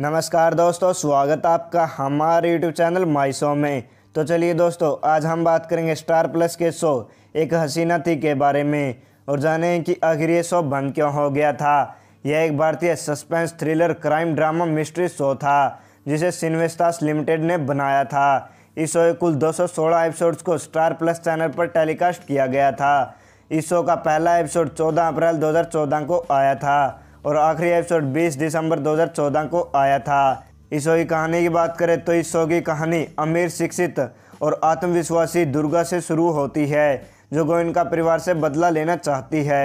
नमस्कार दोस्तों स्वागत आपका हमारे यूट्यूब चैनल माई शो में तो चलिए दोस्तों आज हम बात करेंगे स्टार प्लस के शो एक हसीना थी के बारे में और जाने कि आखिर ये शो बंद क्यों हो गया था यह एक भारतीय suspense thriller crime drama mystery show था जिसे सिन्वेस्टास लिमिटेड ने बनाया था इस शो के कुल 216 एपिसोड्स को स्टार प्लस चैनल पर टेलीकास्ट किया गया था इस शो का पहला एपिसोड 14 अप्रैल 2014 को आया था और आखिरी एपिसोड 20 दिसंबर 2014 को आया था इस शो की कहानी की बात करें तो इस शो की कहानी अमीर शिक्षित और आत्मविश्वासी दुर्गा से शुरू होती है जो गोविंद का परिवार से बदला लेना चाहती है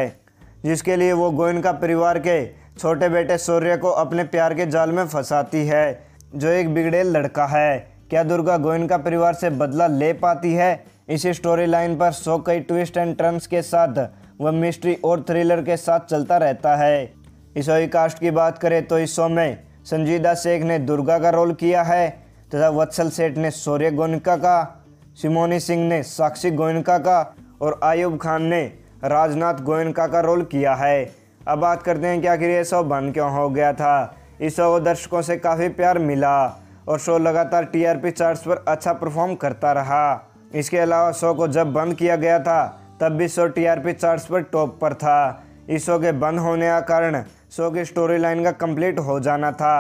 जिसके लिए वो गोयनका का परिवार के छोटे बेटे सूर्य को अपने प्यार के जाल में फंसाती है जो एक बिगड़ेल लड़का है क्या दुर्गा गोविंद का परिवार से बदला ले पाती है इसी स्टोरी लाइन पर शो कई ट्विस्ट एंड टर्न्स के साथ वह मिस्ट्री और थ्रिलर के साथ चलता रहता है ईसाई कास्ट की बात करें तो इस शो में संजीदा शेख ने दुर्गा का रोल किया है तथा वत्सल सेठ ने सौर्य गोयनका का सिमोनी सिंह ने साक्षी गोयनका का और आयुब खान ने राजनाथ गोयनका का रोल किया है अब बात करते हैं कि आखिर ये शो बन क्यों हो गया था इस शो को दर्शकों से काफ़ी प्यार मिला और शो लगातार टीआरपी चार्ट्स पर अच्छा परफॉर्म करता रहा इसके अलावा शो को जब बंद किया गया था तब भी शो टीआरपी चार्ट्स पर टॉप पर था इस शो के बंद होने का कारण शो के स्टोरी लाइन का कंप्लीट हो जाना था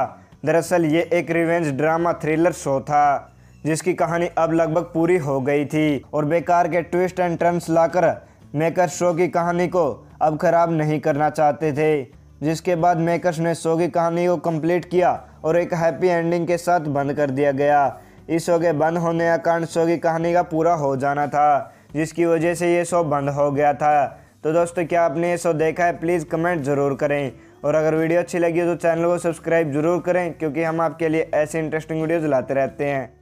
दरअसल ये एक रिवेंज ड्रामा थ्रिलर शो था जिसकी कहानी अब लगभग पूरी हो गई थी और बेकार के ट्विस्ट एंड टर्न्स लाकर मेकर शो की कहानी को अब खराब नहीं करना चाहते थे जिसके बाद मेकर्स ने शो की कहानी को कंप्लीट किया और एक हैप्पी एंडिंग के साथ बंद कर दिया गया इस शो के बंद होने का कारण शो की कहानी का पूरा हो जाना था जिसकी वजह से ये शो बंद हो गया था तो दोस्तों क्या आपने ये शो देखा है प्लीज़ कमेंट ज़रूर करें और अगर वीडियो अच्छी लगी हो तो चैनल को सब्सक्राइब जरूर करें क्योंकि हम आपके लिए ऐसे इंटरेस्टिंग वीडियोज़ लाते रहते हैं